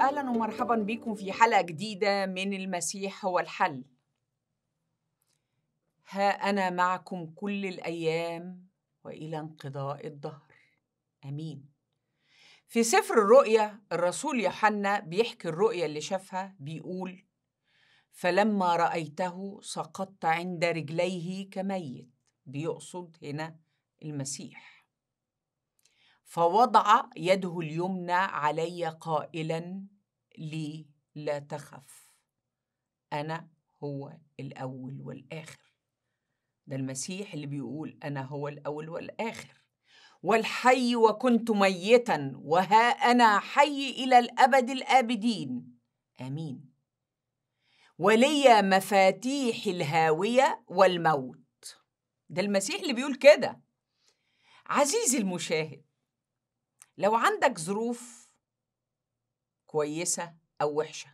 اهلا ومرحبا بكم في حلقه جديده من المسيح هو الحل ها انا معكم كل الايام والى انقضاء الدهر امين في سفر الرؤيا الرسول يوحنا بيحكي الرؤيا اللي شافها بيقول فلما رايته سقطت عند رجليه كميت بيقصد هنا المسيح فوضع يده اليمنى علي قائلا لي لا تخف انا هو الاول والاخر ده المسيح اللي بيقول انا هو الاول والاخر والحي وكنت ميتا وها انا حي الى الابد الابدين امين ولي مفاتيح الهاويه والموت ده المسيح اللي بيقول كده عزيزي المشاهد لو عندك ظروف كويسة أو وحشة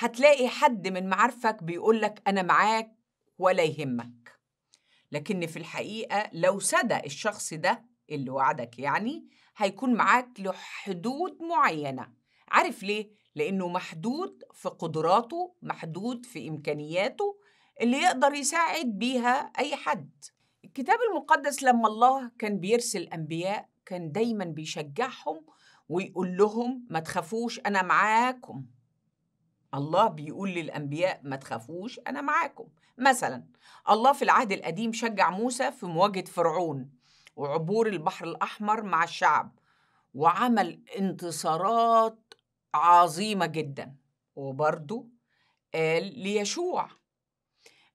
هتلاقي حد من معارفك بيقولك أنا معاك ولا يهمك لكن في الحقيقة لو صدق الشخص ده اللي وعدك يعني هيكون معاك لحدود معينة عارف ليه؟ لأنه محدود في قدراته محدود في إمكانياته اللي يقدر يساعد بيها أي حد الكتاب المقدس لما الله كان بيرسل أنبياء كان دايما بيشجعهم ويقول لهم ما تخافوش أنا معاكم الله بيقول للأنبياء ما تخافوش أنا معاكم مثلا الله في العهد القديم شجع موسى في مواجهة فرعون وعبور البحر الأحمر مع الشعب وعمل انتصارات عظيمة جدا وبرده قال ليشوع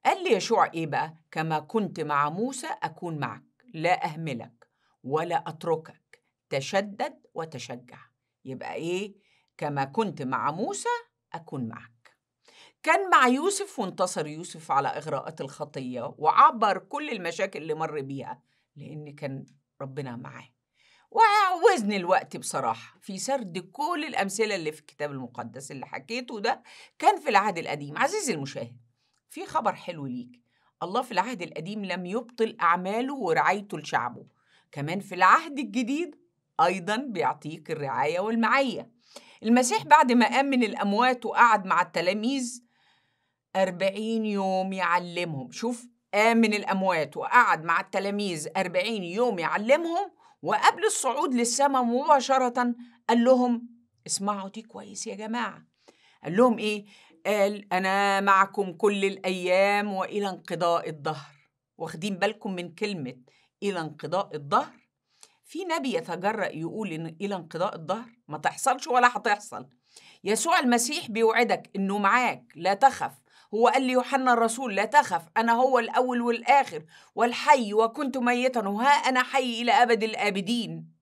قال ليشوع إيه بقى كما كنت مع موسى أكون معك لا أهملك ولا أتركك تشدد وتشجع يبقى إيه كما كنت مع موسى أكون معك كان مع يوسف وانتصر يوسف على إغراءات الخطية وعبر كل المشاكل اللي مر بيها لأن كان ربنا معاه وعوزني الوقت بصراحة في سرد كل الأمثلة اللي في الكتاب المقدس اللي حكيته ده كان في العهد القديم عزيزي المشاهد في خبر حلو ليك الله في العهد القديم لم يبطل أعماله ورعايته لشعبه كمان في العهد الجديد أيضا بيعطيك الرعاية والمعية المسيح بعد ما قام من الأموات وقعد مع التلاميذ أربعين يوم يعلمهم شوف قام من الأموات وقعد مع التلاميذ أربعين يوم يعلمهم وقبل الصعود للسماء مباشرة قال لهم اسمعوا دي كويس يا جماعة قال لهم إيه؟ قال أنا معكم كل الأيام وإلى انقضاء الدهر واخدين بالكم من كلمة إلى انقضاء الظهر في نبي يتجرأ يقول إن إلى انقضاء الظهر ما تحصلش ولا هتحصل يسوع المسيح بيوعدك إنه معاك لا تخف هو قال ليوحنا الرسول لا تخف أنا هو الأول والآخر والحي وكنت ميتا وها أنا حي إلى أبد الآبدين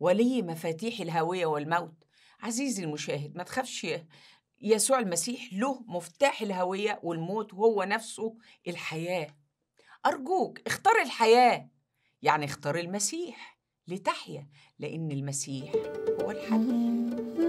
ولي مفاتيح الهوية والموت عزيزي المشاهد ما تخافش يسوع المسيح له مفتاح الهوية والموت وهو نفسه الحياة أرجوك اختار الحياة يعني اختار المسيح لتحيا لأن المسيح هو الحل